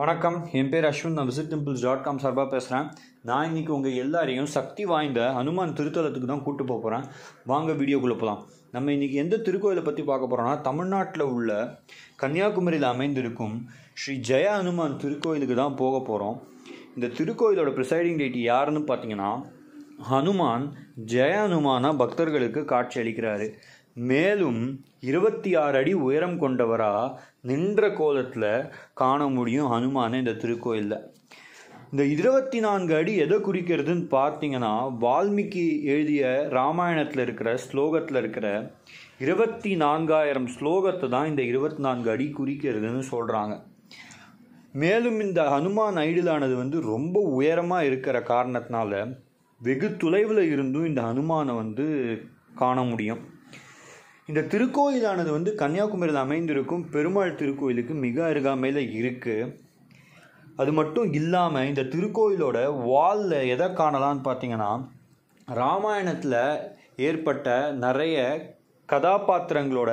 வணக்கம் என் பேர் அஸ்வின் நான் விசிட் டெம்பிள்ஸ் டாட் காம் சார்பாக பேசுகிறேன் நான் இன்றைக்கி உங்கள் எல்லாரையும் சக்தி வாய்ந்த ஹனுமான் திருத்தலத்துக்கு தான் கூட்டு போக போகிறேன் வாங்க வீடியோக்குள்ளே போகலாம் நம்ம இன்றைக்கி எந்த திருக்கோயிலை பற்றி பார்க்க போகிறோம்னா தமிழ்நாட்டில் உள்ள கன்னியாகுமரியில் அமைந்திருக்கும் ஸ்ரீ ஜெயா ஹனுமான் திருக்கோயிலுக்கு தான் போக போகிறோம் இந்த திருக்கோயிலோட ப்ரிசைடிங் டேட் யாருன்னு பார்த்தீங்கன்னா ஹனுமான் ஜெய அனுமான பக்தர்களுக்கு காட்சி அளிக்கிறாரு மேலும் இருபத்தி ஆறு அடி உயரம் கொண்டவரா நின்ற கோலத்தில் காண முடியும் ஹனுமானை இந்த திருக்கோயிலில் இந்த இருபத்தி நான்கு அடி எதை குறிக்கிறதுன்னு பார்த்தீங்கன்னா வால்மீகி எழுதிய ராமாயணத்தில் இருக்கிற ஸ்லோகத்தில் இருக்கிற இருபத்தி நான்காயிரம் ஸ்லோகத்தை தான் இந்த இருபத்தி நான்கு அடி குறிக்கிறதுன்னு சொல்கிறாங்க மேலும் இந்த ஹனுமான் ஐடிலானது வந்து ரொம்ப உயரமாக இருக்கிற காரணத்தினால வெகு தொலைவில் இருந்தும் இந்த ஹனுமானை வந்து காண முடியும் இந்த திருக்கோயிலானது வந்து கன்னியாகுமரியில் அமைந்திருக்கும் பெருமாள் திருக்கோயிலுக்கு மிக அருகாமையில் இருக்குது அது மட்டும் இல்லாமல் இந்த திருக்கோயிலோட வாலில் எதை காணலான்னு பார்த்தீங்கன்னா ராமாயணத்தில் ஏற்பட்ட நிறைய கதாபாத்திரங்களோட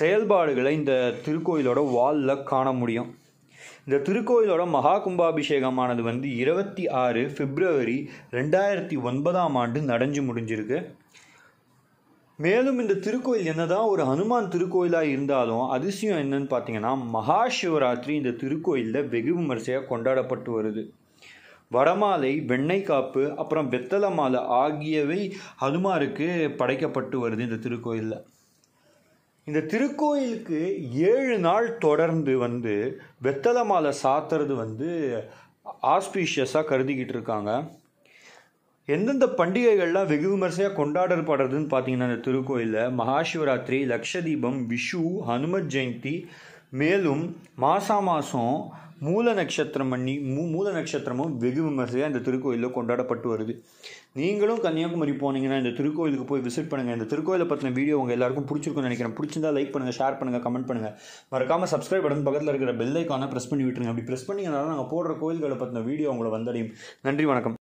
செயல்பாடுகளை இந்த திருக்கோயிலோட வாலில் காண முடியும் இந்த திருக்கோயிலோட மகா கும்பாபிஷேகமானது வந்து இருபத்தி ஆறு பிப்ரவரி ரெண்டாயிரத்தி ஒன்பதாம் ஆண்டு நடஞ்சு முடிஞ்சிருக்கு மேலும் இந்த திருக்கோயில் என்னதான் ஒரு ஹனுமான் திருக்கோயிலாக இருந்தாலும் அதிசயம் என்னன்னு பார்த்தீங்கன்னா மகா சிவராத்திரி இந்த திருக்கோயிலில் வெகு விமரிசையாக கொண்டாடப்பட்டு வருது வடமாலை வெண்ணெய் காப்பு அப்புறம் வெத்தலை மாலை ஆகியவை அனுமாருக்கு படைக்கப்பட்டு வருது இந்த திருக்கோயிலில் இந்த திருக்கோயிலுக்கு ஏழு நாள் தொடர்ந்து வந்து வெத்தலை மாலை சாத்துறது வந்து ஆஸ்பீஷியஸாக கருதிக்கிட்டு இருக்காங்க எந்தெந்த பண்டிகைகள்லாம் வெகு விமர்சையாக கொண்டாடப்படுறதுன்னு பார்த்தீங்கன்னா இந்த திருக்கோயிலில் மகாசிவராத்திரி லக்ஷதீபம் விஷு ஹனுமத் ஜெயந்தி மேலும் மாசா மாதம் மூல நட்சத்திரம் பண்ணி மூ மூல நட்சத்திரமும் வெகு விமர்சையாக இந்த திருக்கோயிலில் கொண்டாடப்பட்டு வருது நீங்களும் கன்னியாகுமரி போனீங்கன்னா இந்த திருக்கோயிலுக்கு போய் விசிட் பண்ணுங்கள் இந்த திருக்கோயிலை பற்றின வீடியோ உங்கள் எல்லாருக்கும் பிடிச்சிருக்குன்னு நினைக்கிறேன் பிடிச்சிருந்தா லைக் பண்ணுங்கள் ஷேர் பண்ணுங்கள் கமெண்ட் பண்ணுங்கள் மறக்காமல் சப்ஸ்கிரைப் பட்டன் பக்கத்தில் இருக்கிற பெல் ஐக்கானை ப்ரெஸ் பண்ணி விட்டுருங்க அப்படி ப்ரெஸ் பண்ணிங்கனால நாங்கள் போடுற கோயில்களை பற்றின வீடியோ உங்களை வந்தடையும் நன்றி வணக்கம்